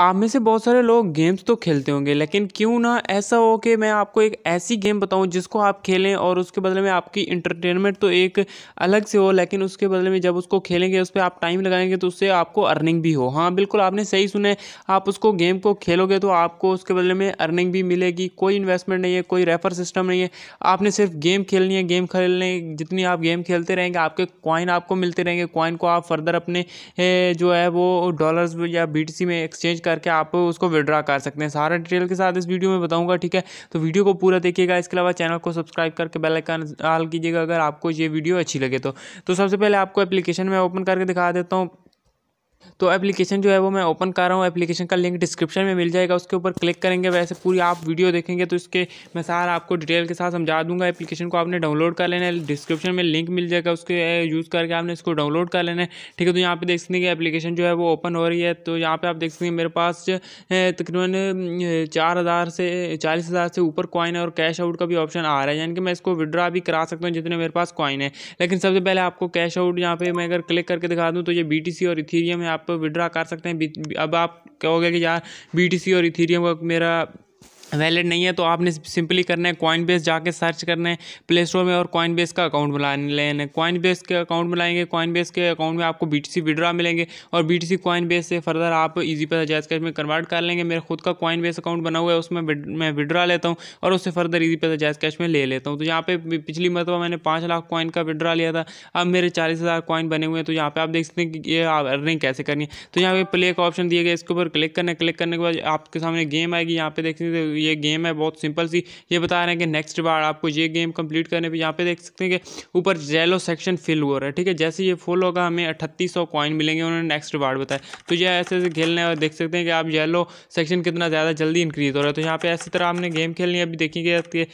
आप में से बहुत सारे लोग गेम्स तो खेलते होंगे लेकिन क्यों ना ऐसा हो कि मैं आपको एक ऐसी गेम बताऊं जिसको आप खेलें और उसके बदले में आपकी इंटरटेनमेंट तो एक अलग से हो लेकिन उसके बदले में जब उसको खेलेंगे उस पर आप टाइम लगाएंगे तो उससे आपको अर्निंग भी हो हाँ बिल्कुल आपने सही सुने आप उसको गेम को खेलोगे तो आपको उसके बदले में अर्निंग भी मिलेगी कोई इन्वेस्टमेंट नहीं है कोई रेफर सिस्टम नहीं है आपने सिर्फ गेम खेलनी है गेम खेलने जितनी आप गेम खेलते रहेंगे आपके कॉइन आपको मिलते रहेंगे कॉइन को आप फर्दर अपने जो है वो डॉलर्स या बी में एक्सचेंज करके आप उसको विड्रा कर सकते हैं सारा डिटेल के साथ इस वीडियो में बताऊंगा ठीक है तो वीडियो को पूरा देखिएगा इसके अलावा चैनल को सब्सक्राइब करके बेलाइकन ऑल कीजिएगा अगर आपको ये वीडियो अच्छी लगे तो, तो सबसे पहले आपको एप्लीकेशन में ओपन करके दिखा देता हूँ तो एप्लीकेशन जो है वो मैं ओपन कर रहा हूँ एप्लीकेशन का लिंक डिस्क्रिप्शन में मिल जाएगा उसके ऊपर क्लिक करेंगे वैसे पूरी आप वीडियो देखेंगे तो इसके मैं सारा आपको डिटेल के साथ समझा दूंगा एप्लीकेशन को आपने डाउनलोड कर लेना है डिस्क्रिप्शन में लिंक मिल जाएगा उसके यूज़ करके आपने इसको डाउनलोड कर लेना है ठीक है तो यहाँ पर देख सकते हैं कि एप्लीकेशन जो है वो ओपन हो रही है तो यहाँ पर आप देख सकते हैं मेरे पास तकरीबन चार हज़ार से चालीस हज़ार से ऊपर कॉइन और कैश आउट का भी ऑप्शन आ रहा है यानी कि मैं इसको विड्रा भी करा सकता हूँ जितने मेरे पास कॉइन है लेकिन सबसे पहले आपको कैश आउट यहाँ पर मैं अगर क्लिक करके दिखा दूँ तो ये बी और इथीरियम है आप विड्रा कर सकते हैं अब आप कहोगे कि यार बी और इथीरियम का मेरा वैलिड नहीं है तो आपने सिंपली करना है कॉइन बेस जाके सर्च करना है प्ले स्टोर में और कॉइन बेस का अकाउंट बना लेना कॉइन बेस के अकाउंट बनाएंगे कॉइन बेस के अकाउंट में आपको बी टी विड्रा मिलेंगे और B T C Coinbase से फर्दर आप इजी पैसा जायज कैश में कन्वर्ट कर लेंगे मेरे खुद का कॉइन बेस अकाउंट बना हुआ है उसमें मैं विड्रा लेता हूँ और उससे फर्दर ईजी पैसा जायज कैश में ले लेता हूँ तो यहाँ पे पिछली मरतबा मैंने पाँच लाख कॉइन का विड्रा लिया था अब मेरे चालीस हज़ार कॉइन बने हुए हैं तो यहाँ पर आप देख सकते हैं कि ये अर्निंग कैसे करनी है तो यहाँ पे प्ले का ऑप्शन दिया गया इसके ऊपर क्लिक करना क्लिक करने के बाद आपके सामने गेम आएगी यहाँ पे देख सकते ये गेम है बहुत सिंपल सी ये बता रहे हैं कि नेक्स्ट बार आपको ये गेम कंप्लीट करने पर यहाँ पे देख सकते हैं कि ऊपर येलो सेक्शन फिल हो रहा है ठीक है जैसे ये फुल होगा हमें अट्ठतीस सौ कॉइन मिलेंगे उन्होंने नेक्स्ट बार बताया तो ये ऐसे ऐसे खेलने और देख सकते हैं कि आप येलो सेक्शन कितना ज़्यादा जल्दी इंक्रीज़ हो रहा है तो यहाँ पर ऐसी तरह आपने गेम खेलनी है अभी देखेंगे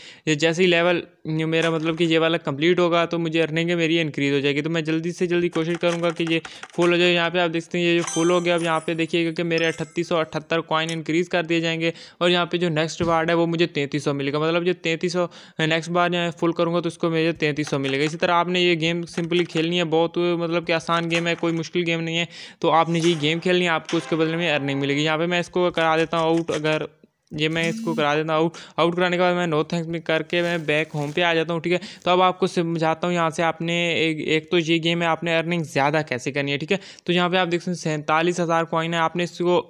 जैसे ही लेवल मेरा मतलब कि ये वाला कंप्लीट होगा तो मुझे अर्निंग मेरी इंक्रीज़ हो जाएगी तो मैं जल्दी से जल्दी कोशिश करूँगा कि ये फुल हो जाए यहाँ पे आप देखते हैं ये जो फुल हो गया अब यहाँ पे देखिएगा कि मेरे अट्ठतीस सौ अठहत्तर कॉइन इंक्रीज़ कर दिए जाएंगे और यहाँ पे जो नेक्स्ट बार है वो मुझे तैंतीस सौ मिलेगा मतलब जो तैंतीस सौ नेक्स्ट बार यहाँ फुल करूँगा तो उसको मुझे तैंतीस सौ मिलेगा इसी तरह आपने ये गेम सिंपली खेलनी है बहुत मतलब कि आसान गेम है कोई मुश्किल गेम नहीं है तो आपने ये गेम खेलनी है आपको उसके बदले में अर्निंग मिलेगी यहाँ पर मैं इसको करा देता हूँ आउट अगर ये मैं इसको करा देता हूँ आउट आउट कराने के बाद मैं नो थैंक्स में करके मैं बैक होम पे आ जाता हूँ ठीक है तो अब आपको समझाता हूँ यहाँ से आपने एक, एक तो ये गेम है आपने अर्निंग ज़्यादा कैसे करनी है ठीक है तो यहाँ पे आप देख सकते हैं सैंतालीस हज़ार कॉइन है आपने इसको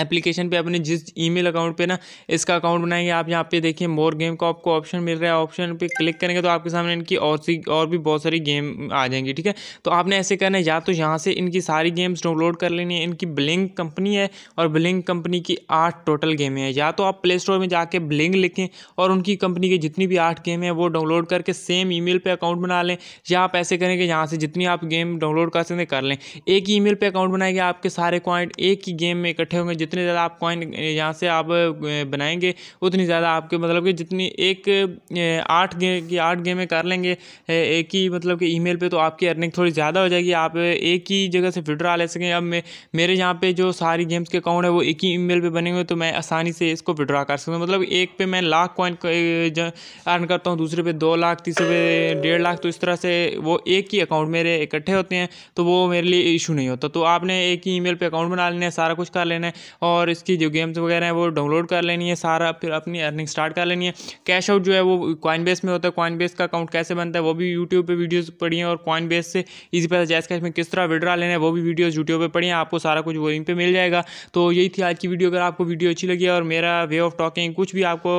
एप्लीकेशन पे अपने जिस ईमेल अकाउंट पे ना इसका अकाउंट बनाएंगे आप यहाँ पे देखिए मोर गेम का आपको ऑप्शन मिल रहा है ऑप्शन पे क्लिक करेंगे तो आपके सामने इनकी और सी और भी बहुत सारी गेम आ जाएंगी ठीक है तो आपने ऐसे करना है या तो यहाँ से इनकी सारी गेम्स डाउनलोड कर लेनी है इनकी ब्लिंक कंपनी है और ब्लिंक कंपनी की आठ टोटल गेमें हैं या तो आप प्ले स्टोर में जाके ब्लिंक लिखें और उनकी कंपनी की जितनी भी आठ गेम है वो डाउनलोड करके सेम ई पर अकाउंट बना लें या आप ऐसे करें कि यहाँ से जितनी आप गेम डाउनलोड कर सकते कर लें एक ई पर अकाउंट बनाएंगे आपके सारे क्वाइंट एक ही गेम में इकट्ठे होंगे जितने ज़्यादा आप कॉइन यहाँ से आप बनाएंगे उतनी ज़्यादा आपके मतलब कि जितनी एक आठ गेम की आठ गेमें कर लेंगे एक ही मतलब कि ईमेल पे तो आपकी अर्निंग थोड़ी ज़्यादा हो जाएगी आप एक ही जगह से विड्रा ले सकें अब मे, मेरे यहाँ पर जो सारी गेम्स के अकाउंट है वो एक ही ई मेल बने हुए तो मैं आसानी से इसको विड्रा कर सकता मतलब एक पे मैं लाख कॉइन अर्न करता हूँ दूसरे पे दो लाख तीसरे पे डेढ़ लाख तो इस तरह से वो एक ही अकाउंट मेरे इकट्ठे होते हैं तो वो मेरे लिए इशू नहीं होता तो आपने एक ही ईमेल पे अकाउंट बना लेना है सारा कुछ कर लेना है और इसकी जो गेम्स वगैरह हैं वो डाउनलोड कर लेनी है सारा फिर अपनी अर्निंग स्टार्ट कर लेनी है कैश आउट जो है वो कॉइन बेस में होता है कॉइन बेस का अकाउंट कैसे बनता है वो भी यूट्यूब पर वीडियोज़ पढ़ी हैं और कॉइन बेस से इसी पैसा जैस कैश में किस तरह विड्रा लेना है वो भी वीडियोज़ यूट्यूब पर पड़ी हैं आपको सारा कुछ वहीं पर मिल जाएगा तो यही थी आज की वीडियो अगर आपको वीडियो अच्छी लगी और मेरा वे ऑफ टॉकिंग कुछ भी आपको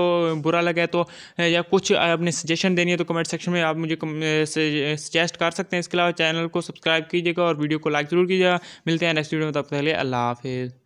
बुरा लगे तो या कुछ अपने सजेशन देनी है तो कमेंट सेक्शन में आप मुझे सजेस्ट कर सकते हैं इसके अलावा चैनल को सब्सक्राइब कीजिएगा और वीडियो को लाइक ज़रूर कीजिएगा मिलते हैं नेक्स्ट वीडियो में तब तक के लिए अल्लाह हाफिज़